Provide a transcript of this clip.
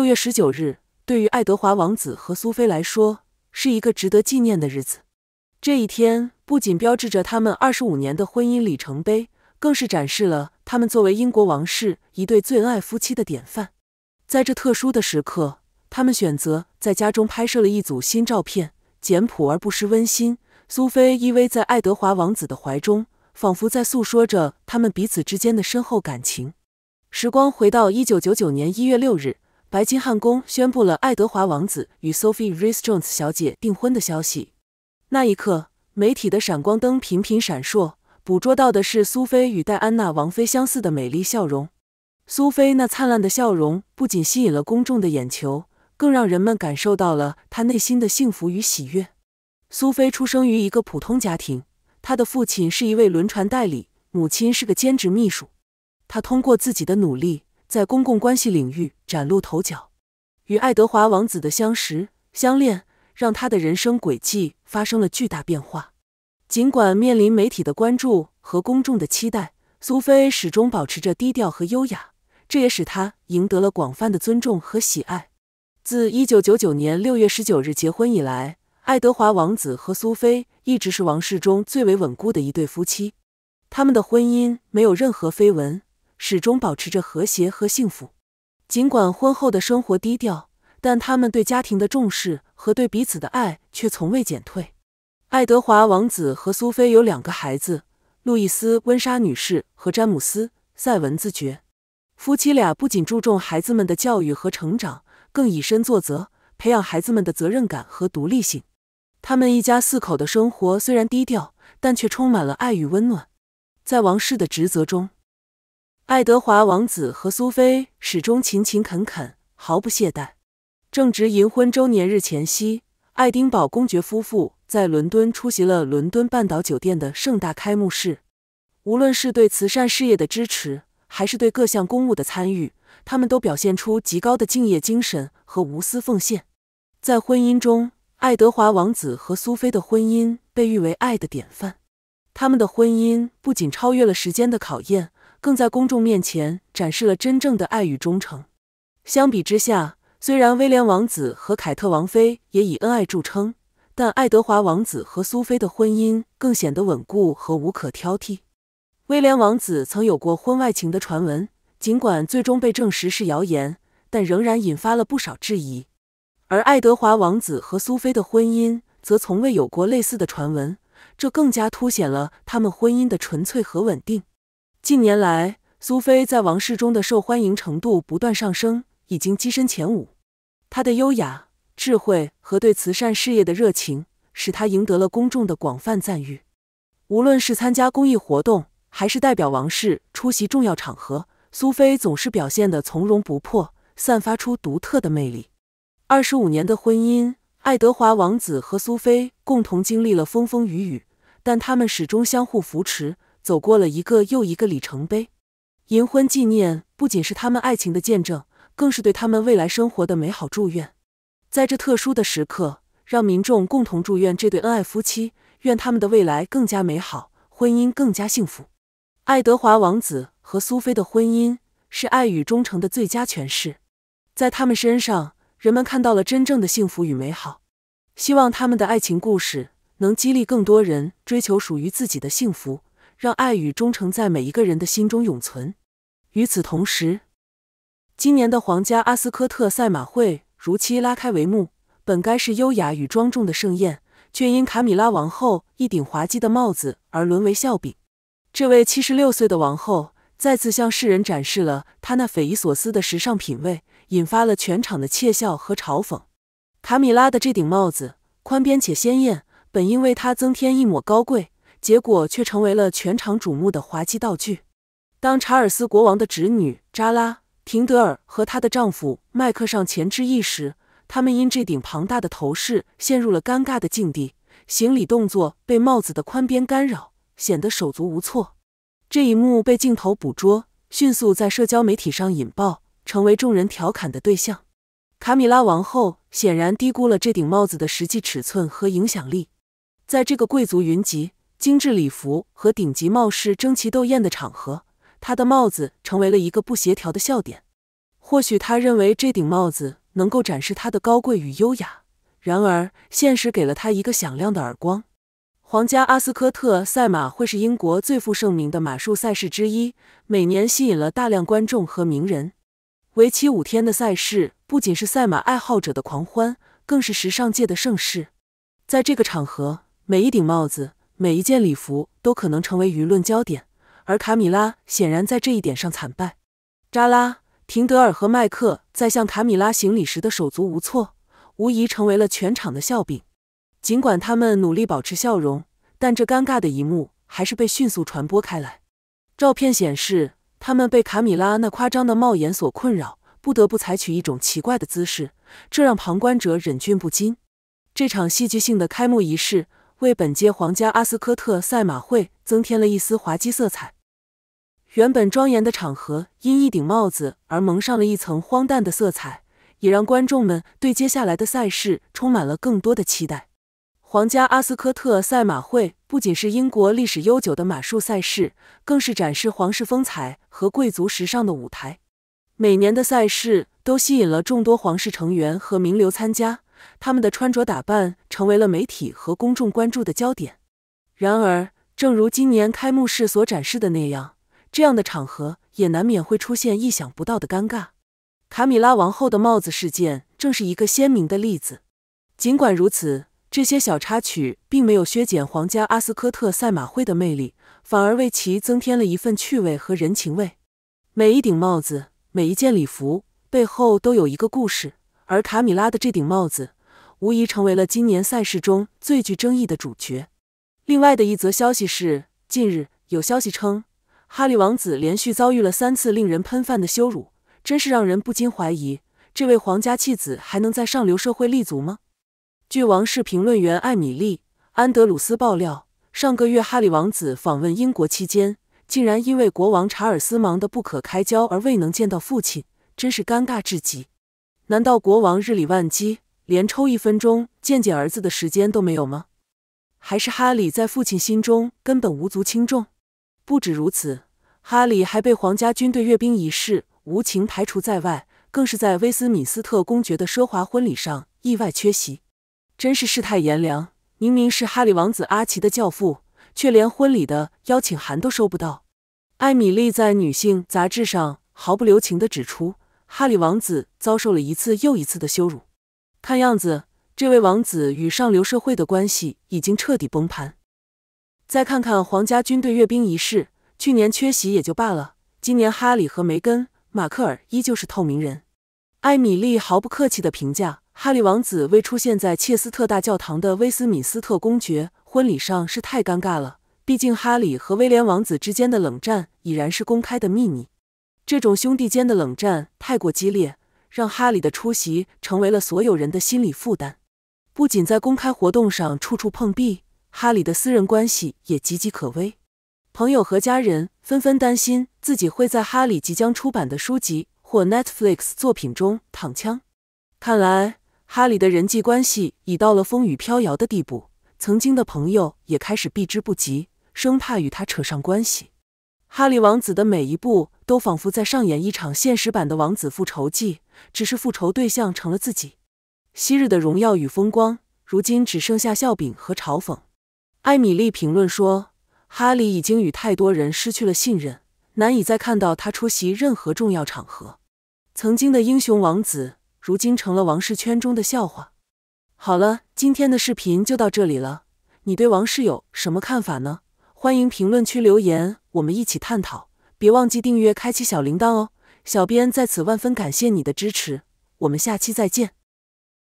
六月十九日对于爱德华王子和苏菲来说是一个值得纪念的日子。这一天不仅标志着他们二十五年的婚姻里程碑，更是展示了他们作为英国王室一对最恩爱夫妻的典范。在这特殊的时刻，他们选择在家中拍摄了一组新照片，简朴而不失温馨。苏菲依偎在爱德华王子的怀中，仿佛在诉说着他们彼此之间的深厚感情。时光回到一九九九年一月六日。白金汉宫宣布了爱德华王子与 Sophie Rais Jones 小姐订婚的消息。那一刻，媒体的闪光灯频频闪烁，捕捉到的是苏菲与戴安娜王妃相似的美丽笑容。苏菲那灿烂的笑容不仅吸引了公众的眼球，更让人们感受到了她内心的幸福与喜悦。苏菲出生于一个普通家庭，她的父亲是一位轮船代理，母亲是个兼职秘书。她通过自己的努力。在公共关系领域崭露头角，与爱德华王子的相识相恋，让他的人生轨迹发生了巨大变化。尽管面临媒体的关注和公众的期待，苏菲始终保持着低调和优雅，这也使他赢得了广泛的尊重和喜爱。自一九九九年六月十九日结婚以来，爱德华王子和苏菲一直是王室中最为稳固的一对夫妻，他们的婚姻没有任何绯闻。始终保持着和谐和幸福。尽管婚后的生活低调，但他们对家庭的重视和对彼此的爱却从未减退。爱德华王子和苏菲有两个孩子，路易斯·温莎女士和詹姆斯·塞文自觉。夫妻俩不仅注重孩子们的教育和成长，更以身作则，培养孩子们的责任感和独立性。他们一家四口的生活虽然低调，但却充满了爱与温暖。在王室的职责中，爱德华王子和苏菲始终勤勤恳恳，毫不懈怠。正值银婚周年日前夕，爱丁堡公爵夫妇在伦敦出席了伦敦半岛酒店的盛大开幕式。无论是对慈善事业的支持，还是对各项公务的参与，他们都表现出极高的敬业精神和无私奉献。在婚姻中，爱德华王子和苏菲的婚姻被誉为爱的典范。他们的婚姻不仅超越了时间的考验。更在公众面前展示了真正的爱与忠诚。相比之下，虽然威廉王子和凯特王妃也以恩爱著称，但爱德华王子和苏菲的婚姻更显得稳固和无可挑剔。威廉王子曾有过婚外情的传闻，尽管最终被证实是谣言，但仍然引发了不少质疑。而爱德华王子和苏菲的婚姻则从未有过类似的传闻，这更加凸显了他们婚姻的纯粹和稳定。近年来，苏菲在王室中的受欢迎程度不断上升，已经跻身前五。她的优雅、智慧和对慈善事业的热情，使她赢得了公众的广泛赞誉。无论是参加公益活动，还是代表王室出席重要场合，苏菲总是表现得从容不迫，散发出独特的魅力。二十五年的婚姻，爱德华王子和苏菲共同经历了风风雨雨，但他们始终相互扶持。走过了一个又一个里程碑，银婚纪念不仅是他们爱情的见证，更是对他们未来生活的美好祝愿。在这特殊的时刻，让民众共同祝愿这对恩爱夫妻，愿他们的未来更加美好，婚姻更加幸福。爱德华王子和苏菲的婚姻是爱与忠诚的最佳诠释，在他们身上，人们看到了真正的幸福与美好。希望他们的爱情故事能激励更多人追求属于自己的幸福。让爱与忠诚在每一个人的心中永存。与此同时，今年的皇家阿斯科特赛马会如期拉开帷幕，本该是优雅与庄重的盛宴，却因卡米拉王后一顶滑稽的帽子而沦为笑柄。这位七十六岁的王后再次向世人展示了她那匪夷所思的时尚品味，引发了全场的窃笑和嘲讽。卡米拉的这顶帽子宽边且鲜艳，本应为她增添一抹高贵。结果却成为了全场瞩目的滑稽道具。当查尔斯国王的侄女扎拉·廷德尔和她的丈夫迈克上前致意时，他们因这顶庞大的头饰陷入了尴尬的境地，行礼动作被帽子的宽边干扰，显得手足无措。这一幕被镜头捕捉，迅速在社交媒体上引爆，成为众人调侃的对象。卡米拉王后显然低估了这顶帽子的实际尺寸和影响力，在这个贵族云集。精致礼服和顶级帽饰争奇斗艳的场合，他的帽子成为了一个不协调的笑点。或许他认为这顶帽子能够展示他的高贵与优雅，然而现实给了他一个响亮的耳光。皇家阿斯科特赛马会是英国最负盛名的马术赛事之一，每年吸引了大量观众和名人。为期五天的赛事不仅是赛马爱好者的狂欢，更是时尚界的盛事。在这个场合，每一顶帽子。每一件礼服都可能成为舆论焦点，而卡米拉显然在这一点上惨败。扎拉、廷德尔和麦克在向卡米拉行礼时的手足无措，无疑成为了全场的笑柄。尽管他们努力保持笑容，但这尴尬的一幕还是被迅速传播开来。照片显示，他们被卡米拉那夸张的帽檐所困扰，不得不采取一种奇怪的姿势，这让旁观者忍俊不禁。这场戏剧性的开幕仪式。为本届皇家阿斯科特赛马会增添了一丝滑稽色彩，原本庄严的场合因一顶帽子而蒙上了一层荒诞的色彩，也让观众们对接下来的赛事充满了更多的期待。皇家阿斯科特赛马会不仅是英国历史悠久的马术赛事，更是展示皇室风采和贵族时尚的舞台。每年的赛事都吸引了众多皇室成员和名流参加。他们的穿着打扮成为了媒体和公众关注的焦点。然而，正如今年开幕式所展示的那样，这样的场合也难免会出现意想不到的尴尬。卡米拉王后的帽子事件正是一个鲜明的例子。尽管如此，这些小插曲并没有削减皇家阿斯科特赛马会的魅力，反而为其增添了一份趣味和人情味。每一顶帽子，每一件礼服背后都有一个故事。而卡米拉的这顶帽子，无疑成为了今年赛事中最具争议的主角。另外的一则消息是，近日有消息称，哈利王子连续遭遇了三次令人喷饭的羞辱，真是让人不禁怀疑，这位皇家弃子还能在上流社会立足吗？据王室评论员艾米丽·安德鲁斯爆料，上个月哈利王子访问英国期间，竟然因为国王查尔斯忙得不可开交而未能见到父亲，真是尴尬至极。难道国王日理万机，连抽一分钟见见儿子的时间都没有吗？还是哈里在父亲心中根本无足轻重？不止如此，哈里还被皇家军队阅兵仪式无情排除在外，更是在威斯敏斯特公爵的奢华婚礼上意外缺席。真是世态炎凉！明明是哈里王子阿奇的教父，却连婚礼的邀请函都收不到。艾米丽在女性杂志上毫不留情的指出。哈里王子遭受了一次又一次的羞辱，看样子，这位王子与上流社会的关系已经彻底崩盘。再看看皇家军队阅兵仪式，去年缺席也就罢了，今年哈里和梅根、马克尔依旧是透明人。艾米丽毫不客气地评价：哈里王子未出现在切斯特大教堂的威斯敏斯特公爵婚礼上是太尴尬了，毕竟哈里和威廉王子之间的冷战已然是公开的秘密。这种兄弟间的冷战太过激烈，让哈里的出席成为了所有人的心理负担。不仅在公开活动上处处碰壁，哈里的私人关系也岌岌可危。朋友和家人纷纷担心自己会在哈里即将出版的书籍或 Netflix 作品中躺枪。看来，哈里的人际关系已到了风雨飘摇的地步。曾经的朋友也开始避之不及，生怕与他扯上关系。哈利王子的每一步都仿佛在上演一场现实版的王子复仇记，只是复仇对象成了自己。昔日的荣耀与风光，如今只剩下笑柄和嘲讽。艾米丽评论说：“哈利已经与太多人失去了信任，难以再看到他出席任何重要场合。曾经的英雄王子，如今成了王室圈中的笑话。”好了，今天的视频就到这里了。你对王室有什么看法呢？欢迎评论区留言。我们一起探讨，别忘记订阅、开启小铃铛哦！小编在此万分感谢你的支持，我们下期再见。